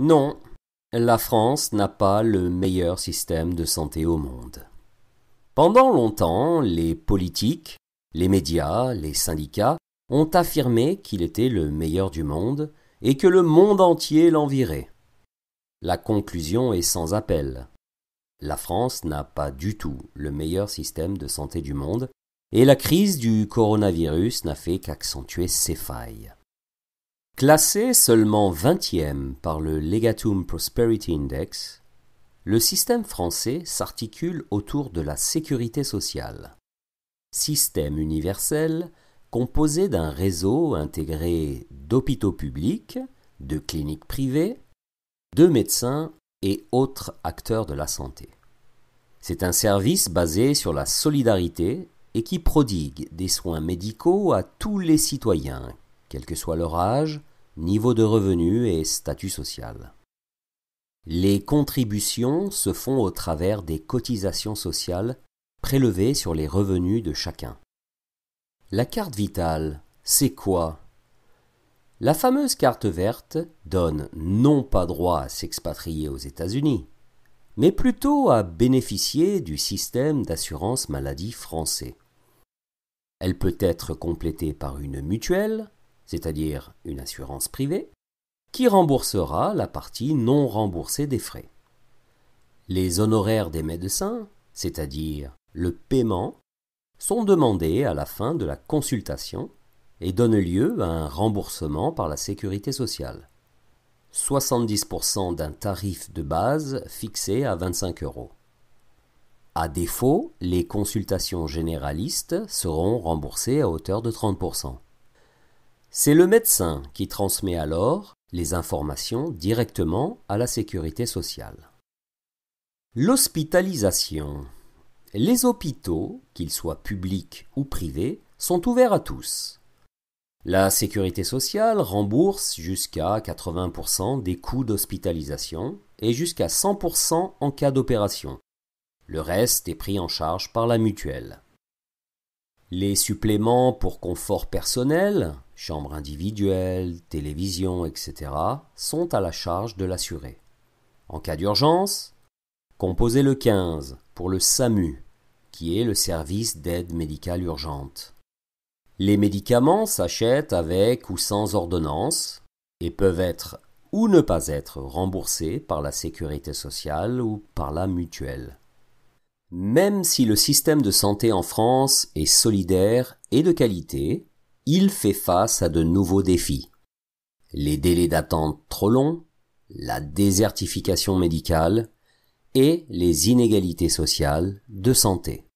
Non, la France n'a pas le meilleur système de santé au monde. Pendant longtemps, les politiques, les médias, les syndicats ont affirmé qu'il était le meilleur du monde et que le monde entier l'envirait. La conclusion est sans appel. La France n'a pas du tout le meilleur système de santé du monde, et la crise du coronavirus n'a fait qu'accentuer ses failles. Classé seulement 20e par le Legatum Prosperity Index, le système français s'articule autour de la sécurité sociale. Système universel composé d'un réseau intégré d'hôpitaux publics, de cliniques privées, de médecins et autres acteurs de la santé. C'est un service basé sur la solidarité et qui prodigue des soins médicaux à tous les citoyens, quel que soit leur âge, niveau de revenu et statut social. Les contributions se font au travers des cotisations sociales prélevées sur les revenus de chacun. La carte vitale, c'est quoi La fameuse carte verte donne non pas droit à s'expatrier aux États-Unis, mais plutôt à bénéficier du système d'assurance maladie français. Elle peut être complétée par une mutuelle, c'est-à-dire une assurance privée, qui remboursera la partie non remboursée des frais. Les honoraires des médecins, c'est-à-dire le paiement, sont demandés à la fin de la consultation et donnent lieu à un remboursement par la Sécurité sociale. 70% d'un tarif de base fixé à 25 euros. À défaut, les consultations généralistes seront remboursées à hauteur de 30%. C'est le médecin qui transmet alors les informations directement à la sécurité sociale. L'hospitalisation. Les hôpitaux, qu'ils soient publics ou privés, sont ouverts à tous. La sécurité sociale rembourse jusqu'à 80% des coûts d'hospitalisation et jusqu'à 100% en cas d'opération. Le reste est pris en charge par la mutuelle. Les suppléments pour confort personnel, chambres individuelles, télévision, etc., sont à la charge de l'assuré. En cas d'urgence, composez le 15 pour le SAMU, qui est le service d'aide médicale urgente. Les médicaments s'achètent avec ou sans ordonnance et peuvent être ou ne pas être remboursés par la sécurité sociale ou par la mutuelle. Même si le système de santé en France est solidaire et de qualité, il fait face à de nouveaux défis. Les délais d'attente trop longs, la désertification médicale et les inégalités sociales de santé.